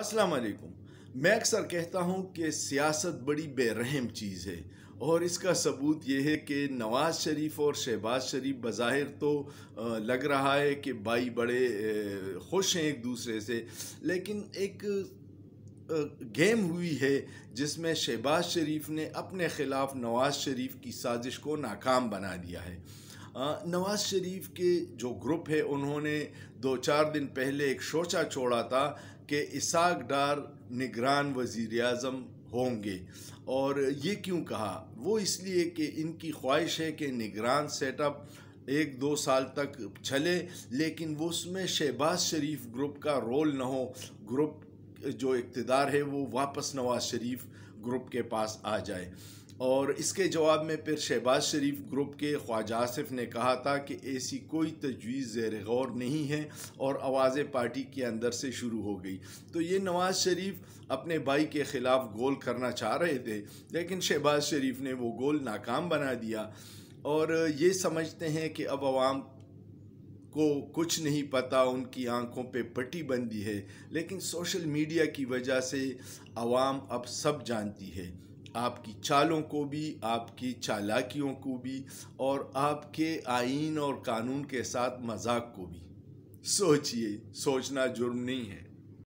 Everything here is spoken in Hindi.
अस्सलाम वालेकुम मैं अक्सर कहता हूँ कि सियासत बड़ी बेरहम चीज़ है और इसका सबूत यह है कि नवाज़ शरीफ और शहबाज शरीफ बज़ाहिर तो लग रहा है कि भाई बड़े खुश हैं एक दूसरे से लेकिन एक गेम हुई है जिसमें शहबाज शरीफ ने अपने ख़िलाफ़ नवाज़ शरीफ की साजिश को नाकाम बना दिया है नवाज़ शरीफ के जो ग्रुप है उन्होंने दो चार दिन पहले एक शोचा छोड़ा था कि इसाक डार निगरान वज़ी अजम होंगे और ये क्यों कहा वो इसलिए कि इनकी ख्वाहिश है कि निगरान सेटअप एक दो साल तक चले लेकिन वो उसमें शहबाज शरीफ ग्रुप का रोल ना हो ग्रुप जो इकतदार है वो वापस नवाज शरीफ ग्रुप के पास आ जाए और इसके जवाब में फिर शहबाज शरीफ ग्रुप के ख्वाजा आसिफ ने कहा था कि ऐसी कोई तजवीज़ ज़ैर गौर नहीं है और आवाज़ पार्टी के अंदर से शुरू हो गई तो ये नवाज़ शरीफ अपने भाई के ख़िलाफ़ गोल करना चाह रहे थे लेकिन शहबाज शरीफ ने वो गोल नाकाम बना दिया और ये समझते हैं कि अब आवाम को कुछ नहीं पता उनकी आंखों पे पट्टी बंदी है लेकिन सोशल मीडिया की वजह से आवाम अब सब जानती है आपकी चालों को भी आपकी चालाकियों को भी और आपके आइन और कानून के साथ मजाक को भी सोचिए सोचना जुर्म नहीं है